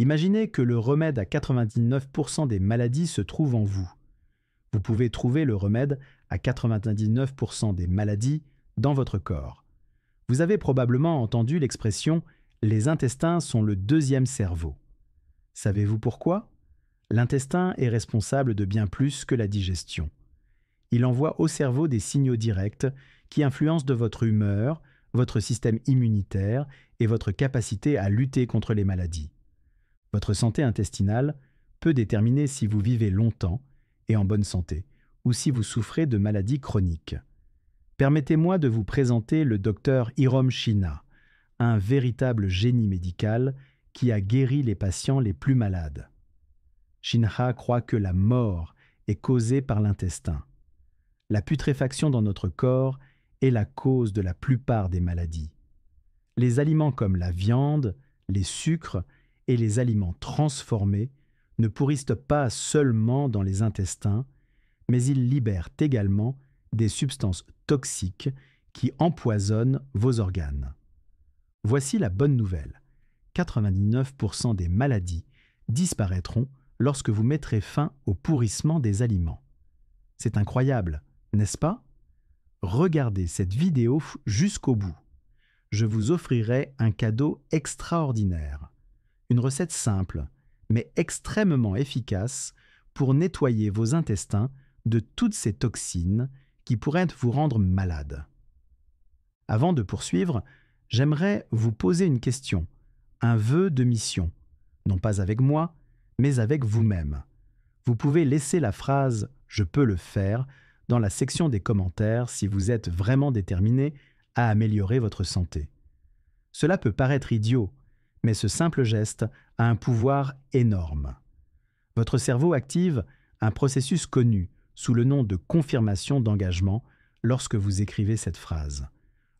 Imaginez que le remède à 99% des maladies se trouve en vous. Vous pouvez trouver le remède à 99% des maladies dans votre corps. Vous avez probablement entendu l'expression « les intestins sont le deuxième cerveau ». Savez-vous pourquoi L'intestin est responsable de bien plus que la digestion. Il envoie au cerveau des signaux directs qui influencent de votre humeur, votre système immunitaire et votre capacité à lutter contre les maladies. Votre santé intestinale peut déterminer si vous vivez longtemps et en bonne santé, ou si vous souffrez de maladies chroniques. Permettez-moi de vous présenter le docteur Hirom Shina, un véritable génie médical qui a guéri les patients les plus malades. Shinha croit que la mort est causée par l'intestin. La putréfaction dans notre corps est la cause de la plupart des maladies. Les aliments comme la viande, les sucres et les aliments transformés ne pourrissent pas seulement dans les intestins, mais ils libèrent également des substances toxiques qui empoisonnent vos organes. Voici la bonne nouvelle. 99% des maladies disparaîtront lorsque vous mettrez fin au pourrissement des aliments. C'est incroyable, n'est-ce pas Regardez cette vidéo jusqu'au bout. Je vous offrirai un cadeau extraordinaire. Une recette simple, mais extrêmement efficace pour nettoyer vos intestins de toutes ces toxines qui pourraient vous rendre malade. Avant de poursuivre, j'aimerais vous poser une question, un vœu de mission, non pas avec moi, mais avec vous-même. Vous pouvez laisser la phrase « je peux le faire » dans la section des commentaires si vous êtes vraiment déterminé à améliorer votre santé. Cela peut paraître idiot, mais ce simple geste a un pouvoir énorme. Votre cerveau active un processus connu sous le nom de confirmation d'engagement lorsque vous écrivez cette phrase.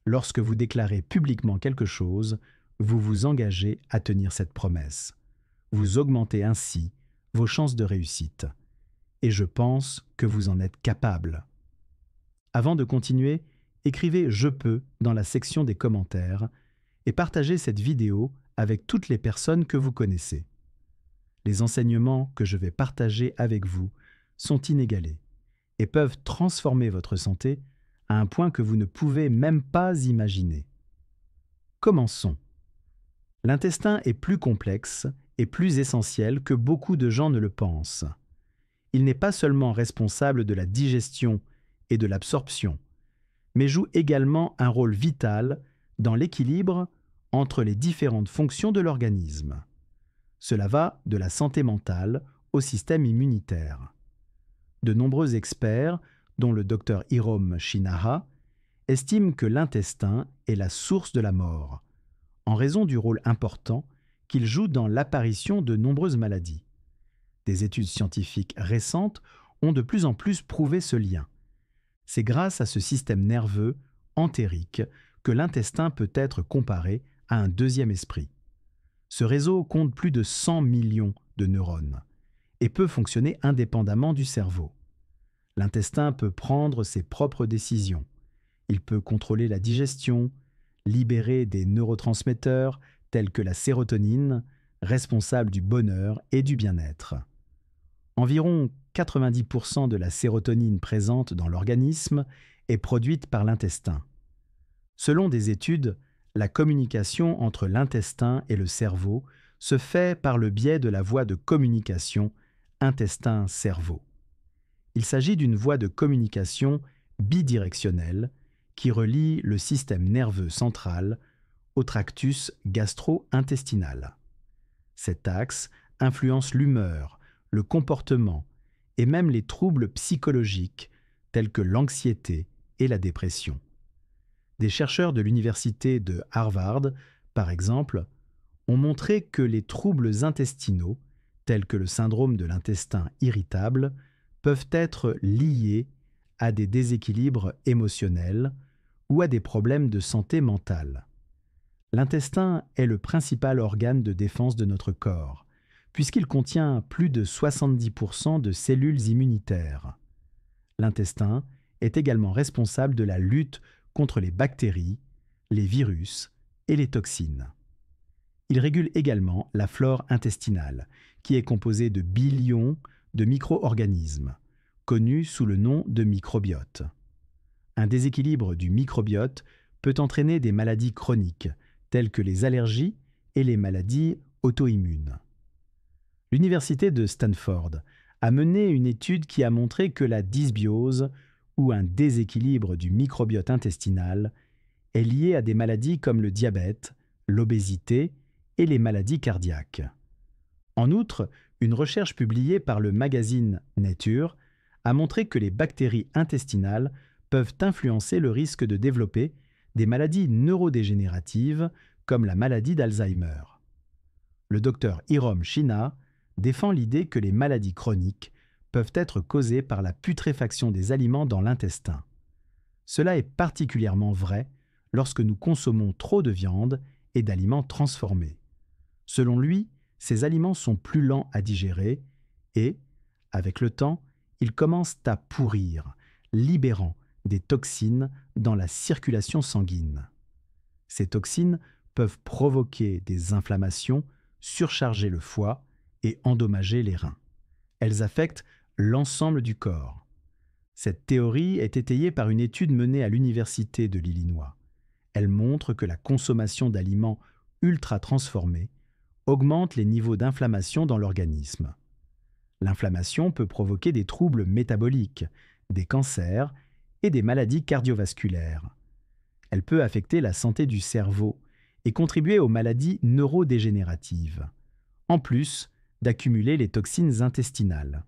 Lorsque vous déclarez publiquement quelque chose, vous vous engagez à tenir cette promesse. Vous augmentez ainsi vos chances de réussite. Et je pense que vous en êtes capable. Avant de continuer, écrivez Je peux dans la section des commentaires et partagez cette vidéo avec toutes les personnes que vous connaissez. Les enseignements que je vais partager avec vous sont inégalés et peuvent transformer votre santé à un point que vous ne pouvez même pas imaginer. Commençons. L'intestin est plus complexe et plus essentiel que beaucoup de gens ne le pensent. Il n'est pas seulement responsable de la digestion et de l'absorption, mais joue également un rôle vital dans l'équilibre entre les différentes fonctions de l'organisme. Cela va de la santé mentale au système immunitaire. De nombreux experts, dont le docteur Hirom Shinaha, estiment que l'intestin est la source de la mort, en raison du rôle important qu'il joue dans l'apparition de nombreuses maladies. Des études scientifiques récentes ont de plus en plus prouvé ce lien. C'est grâce à ce système nerveux, entérique, que l'intestin peut être comparé un deuxième esprit. Ce réseau compte plus de 100 millions de neurones et peut fonctionner indépendamment du cerveau. L'intestin peut prendre ses propres décisions. Il peut contrôler la digestion, libérer des neurotransmetteurs tels que la sérotonine, responsable du bonheur et du bien-être. Environ 90% de la sérotonine présente dans l'organisme est produite par l'intestin. Selon des études, la communication entre l'intestin et le cerveau se fait par le biais de la voie de communication intestin-cerveau. Il s'agit d'une voie de communication bidirectionnelle qui relie le système nerveux central au tractus gastro-intestinal. Cet axe influence l'humeur, le comportement et même les troubles psychologiques tels que l'anxiété et la dépression. Des chercheurs de l'université de Harvard, par exemple, ont montré que les troubles intestinaux, tels que le syndrome de l'intestin irritable, peuvent être liés à des déséquilibres émotionnels ou à des problèmes de santé mentale. L'intestin est le principal organe de défense de notre corps, puisqu'il contient plus de 70% de cellules immunitaires. L'intestin est également responsable de la lutte contre les bactéries, les virus et les toxines. Il régule également la flore intestinale, qui est composée de billions de micro-organismes, connus sous le nom de microbiote. Un déséquilibre du microbiote peut entraîner des maladies chroniques, telles que les allergies et les maladies auto-immunes. L'université de Stanford a mené une étude qui a montré que la dysbiose ou un déséquilibre du microbiote intestinal est lié à des maladies comme le diabète, l'obésité et les maladies cardiaques. En outre, une recherche publiée par le magazine Nature a montré que les bactéries intestinales peuvent influencer le risque de développer des maladies neurodégénératives comme la maladie d'Alzheimer. Le docteur Hirom Shina défend l'idée que les maladies chroniques peuvent être causées par la putréfaction des aliments dans l'intestin. Cela est particulièrement vrai lorsque nous consommons trop de viande et d'aliments transformés. Selon lui, ces aliments sont plus lents à digérer et, avec le temps, ils commencent à pourrir, libérant des toxines dans la circulation sanguine. Ces toxines peuvent provoquer des inflammations, surcharger le foie et endommager les reins. Elles affectent l'ensemble du corps. Cette théorie est étayée par une étude menée à l'Université de l'Illinois. Elle montre que la consommation d'aliments ultra transformés augmente les niveaux d'inflammation dans l'organisme. L'inflammation peut provoquer des troubles métaboliques, des cancers et des maladies cardiovasculaires. Elle peut affecter la santé du cerveau et contribuer aux maladies neurodégénératives, en plus d'accumuler les toxines intestinales.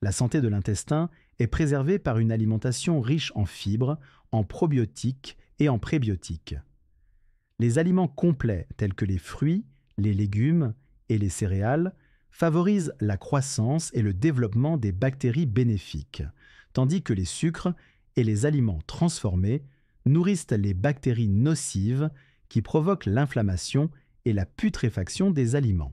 La santé de l'intestin est préservée par une alimentation riche en fibres, en probiotiques et en prébiotiques. Les aliments complets tels que les fruits, les légumes et les céréales favorisent la croissance et le développement des bactéries bénéfiques, tandis que les sucres et les aliments transformés nourrissent les bactéries nocives qui provoquent l'inflammation et la putréfaction des aliments.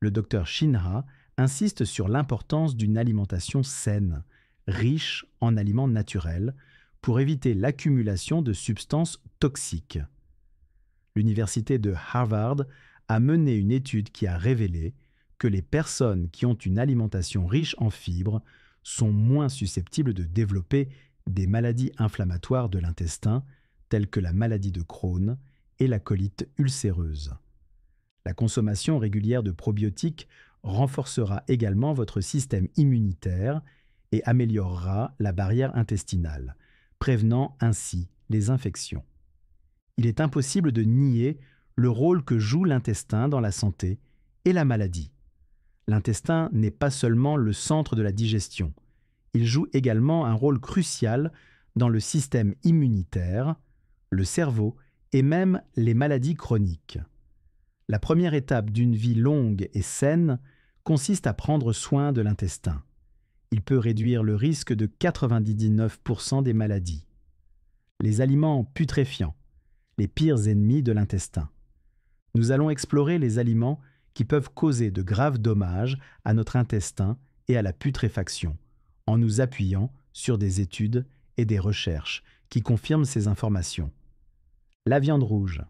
Le docteur Shinra insiste sur l'importance d'une alimentation saine, riche en aliments naturels, pour éviter l'accumulation de substances toxiques. L'université de Harvard a mené une étude qui a révélé que les personnes qui ont une alimentation riche en fibres sont moins susceptibles de développer des maladies inflammatoires de l'intestin, telles que la maladie de Crohn et la colite ulcéreuse. La consommation régulière de probiotiques renforcera également votre système immunitaire et améliorera la barrière intestinale, prévenant ainsi les infections. Il est impossible de nier le rôle que joue l'intestin dans la santé et la maladie. L'intestin n'est pas seulement le centre de la digestion, il joue également un rôle crucial dans le système immunitaire, le cerveau et même les maladies chroniques. La première étape d'une vie longue et saine consiste à prendre soin de l'intestin. Il peut réduire le risque de 99% des maladies. Les aliments putréfiants, les pires ennemis de l'intestin. Nous allons explorer les aliments qui peuvent causer de graves dommages à notre intestin et à la putréfaction, en nous appuyant sur des études et des recherches qui confirment ces informations. La viande rouge.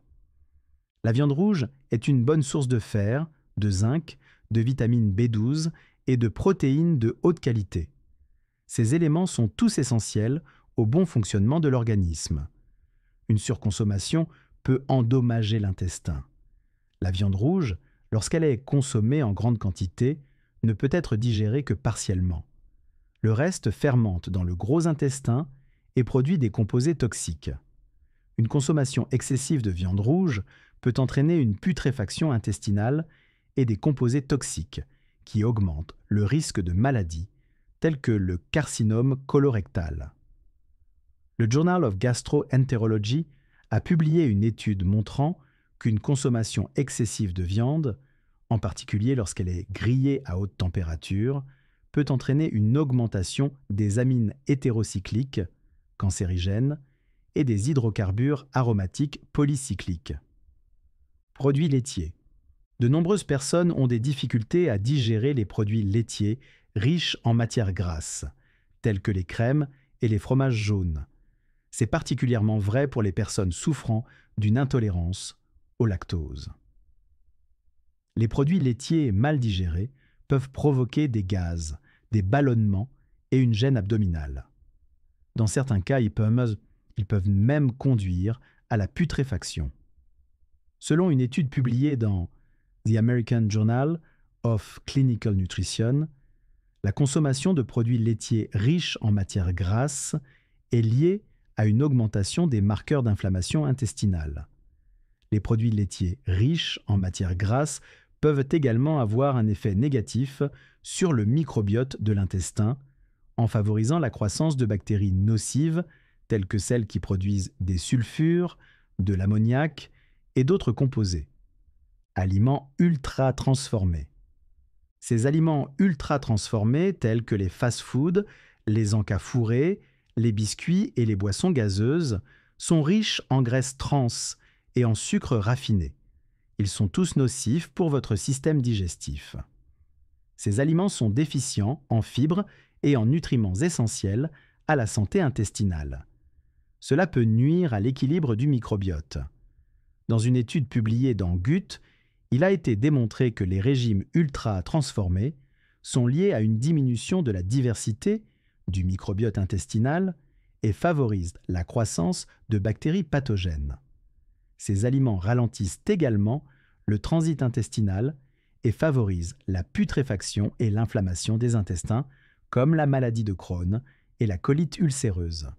La viande rouge est une bonne source de fer, de zinc, de vitamine B12 et de protéines de haute qualité. Ces éléments sont tous essentiels au bon fonctionnement de l'organisme. Une surconsommation peut endommager l'intestin. La viande rouge, lorsqu'elle est consommée en grande quantité, ne peut être digérée que partiellement. Le reste fermente dans le gros intestin et produit des composés toxiques. Une consommation excessive de viande rouge peut entraîner une putréfaction intestinale et des composés toxiques qui augmentent le risque de maladies telles que le carcinome colorectal. Le Journal of Gastroenterology a publié une étude montrant qu'une consommation excessive de viande, en particulier lorsqu'elle est grillée à haute température, peut entraîner une augmentation des amines hétérocycliques, cancérigènes, et des hydrocarbures aromatiques polycycliques. Produits laitiers de nombreuses personnes ont des difficultés à digérer les produits laitiers riches en matières grasses, tels que les crèmes et les fromages jaunes. C'est particulièrement vrai pour les personnes souffrant d'une intolérance au lactose. Les produits laitiers mal digérés peuvent provoquer des gaz, des ballonnements et une gêne abdominale. Dans certains cas, ils peuvent, ils peuvent même conduire à la putréfaction. Selon une étude publiée dans The American Journal of Clinical Nutrition, la consommation de produits laitiers riches en matières grasses est liée à une augmentation des marqueurs d'inflammation intestinale. Les produits laitiers riches en matières grasses peuvent également avoir un effet négatif sur le microbiote de l'intestin, en favorisant la croissance de bactéries nocives telles que celles qui produisent des sulfures, de l'ammoniac et d'autres composés aliments ultra transformés. Ces aliments ultra transformés tels que les fast-foods, les encas fourrés, les biscuits et les boissons gazeuses sont riches en graisses trans et en sucre raffinés. Ils sont tous nocifs pour votre système digestif. Ces aliments sont déficients en fibres et en nutriments essentiels à la santé intestinale. Cela peut nuire à l'équilibre du microbiote. Dans une étude publiée dans GUT, il a été démontré que les régimes ultra-transformés sont liés à une diminution de la diversité du microbiote intestinal et favorisent la croissance de bactéries pathogènes. Ces aliments ralentissent également le transit intestinal et favorisent la putréfaction et l'inflammation des intestins, comme la maladie de Crohn et la colite ulcéreuse.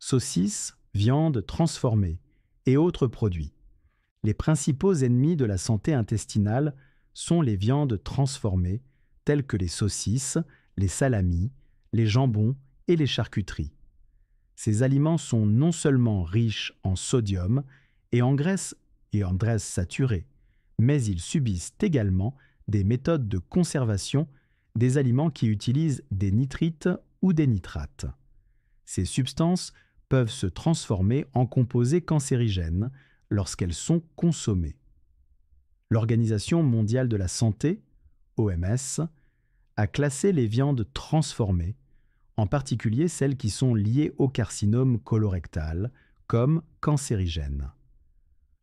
Saucisses, viandes transformées et autres produits les principaux ennemis de la santé intestinale sont les viandes transformées, telles que les saucisses, les salamis, les jambons et les charcuteries. Ces aliments sont non seulement riches en sodium et en graisse et en graisse saturée, mais ils subissent également des méthodes de conservation des aliments qui utilisent des nitrites ou des nitrates. Ces substances peuvent se transformer en composés cancérigènes, lorsqu'elles sont consommées. L'Organisation mondiale de la santé, OMS, a classé les viandes transformées, en particulier celles qui sont liées au carcinome colorectal, comme cancérigènes.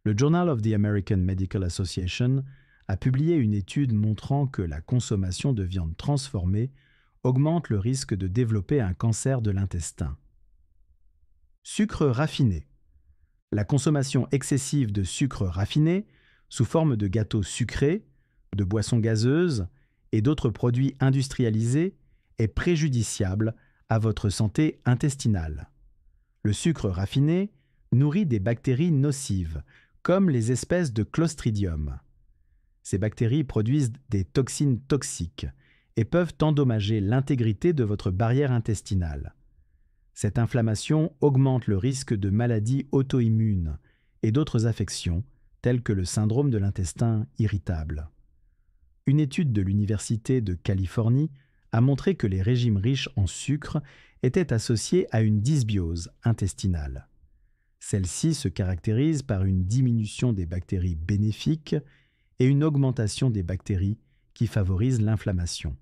Le Journal of the American Medical Association a publié une étude montrant que la consommation de viande transformées augmente le risque de développer un cancer de l'intestin. Sucre raffiné la consommation excessive de sucre raffiné sous forme de gâteaux sucrés, de boissons gazeuses et d'autres produits industrialisés est préjudiciable à votre santé intestinale. Le sucre raffiné nourrit des bactéries nocives, comme les espèces de Clostridium. Ces bactéries produisent des toxines toxiques et peuvent endommager l'intégrité de votre barrière intestinale. Cette inflammation augmente le risque de maladies auto-immunes et d'autres affections, telles que le syndrome de l'intestin irritable. Une étude de l'Université de Californie a montré que les régimes riches en sucre étaient associés à une dysbiose intestinale. Celle-ci se caractérise par une diminution des bactéries bénéfiques et une augmentation des bactéries qui favorisent l'inflammation.